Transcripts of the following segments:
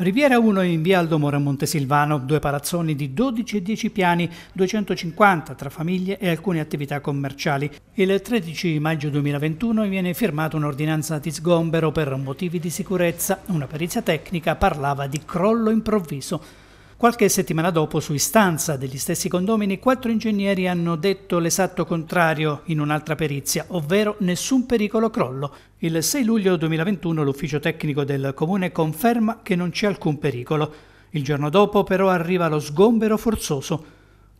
Riviera 1 in via Aldomoro a Montesilvano, due palazzoni di 12 e 10 piani, 250 tra famiglie e alcune attività commerciali. Il 13 maggio 2021 viene firmata un'ordinanza di sgombero per motivi di sicurezza. Una perizia tecnica parlava di crollo improvviso. Qualche settimana dopo, su istanza degli stessi condomini, quattro ingegneri hanno detto l'esatto contrario in un'altra perizia, ovvero nessun pericolo crollo. Il 6 luglio 2021 l'ufficio tecnico del comune conferma che non c'è alcun pericolo. Il giorno dopo però arriva lo sgombero forzoso.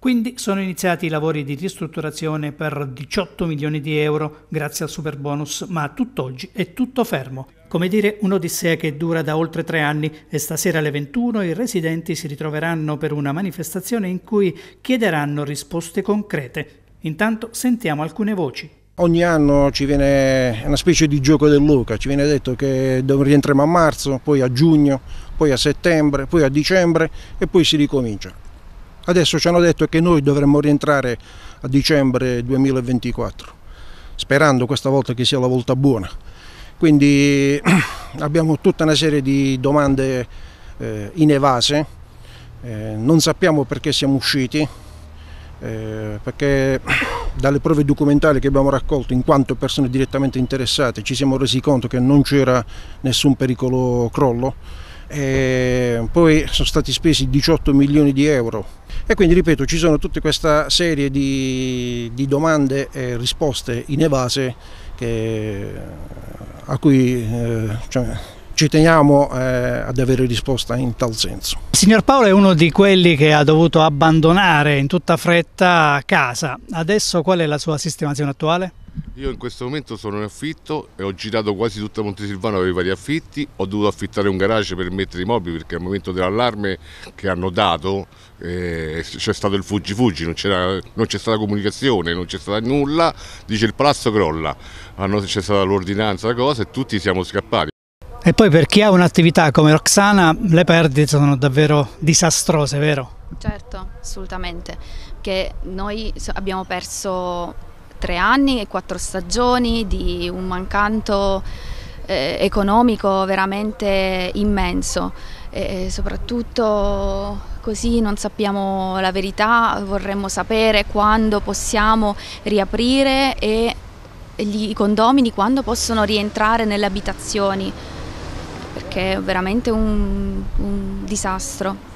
Quindi sono iniziati i lavori di ristrutturazione per 18 milioni di euro grazie al superbonus, bonus, ma tutt'oggi è tutto fermo. Come dire, un'odissea che dura da oltre tre anni e stasera alle 21 i residenti si ritroveranno per una manifestazione in cui chiederanno risposte concrete. Intanto sentiamo alcune voci. Ogni anno ci viene una specie di gioco dell'oca, ci viene detto che rientriamo a marzo, poi a giugno, poi a settembre, poi a dicembre e poi si ricomincia. Adesso ci hanno detto che noi dovremmo rientrare a dicembre 2024, sperando questa volta che sia la volta buona. Quindi abbiamo tutta una serie di domande eh, inevase, eh, non sappiamo perché siamo usciti, eh, perché dalle prove documentali che abbiamo raccolto in quanto persone direttamente interessate ci siamo resi conto che non c'era nessun pericolo crollo e poi sono stati spesi 18 milioni di euro e quindi ripeto ci sono tutta questa serie di, di domande e risposte in evase che a cui eh, cioè, ci teniamo eh, ad avere risposta in tal senso. Signor Paolo è uno di quelli che ha dovuto abbandonare in tutta fretta casa. Adesso qual è la sua sistemazione attuale? Io in questo momento sono in affitto e ho girato quasi tutta Montesilvano per i vari affitti, ho dovuto affittare un garage per mettere i mobili perché al momento dell'allarme che hanno dato eh, c'è stato il fuggi fuggi, non, c'è stata comunicazione, non c'è stato nulla, dice il palazzo crolla, c'è stata l'ordinanza, la cosa e tutti siamo scappati. E poi per chi ha un'attività come Roxana le perdite sono davvero disastrose, vero? Certo, assolutamente, che noi abbiamo perso tre anni e quattro stagioni di un mancanto eh, economico veramente immenso e soprattutto così non sappiamo la verità, vorremmo sapere quando possiamo riaprire e i condomini quando possono rientrare nelle abitazioni perché è veramente un, un disastro.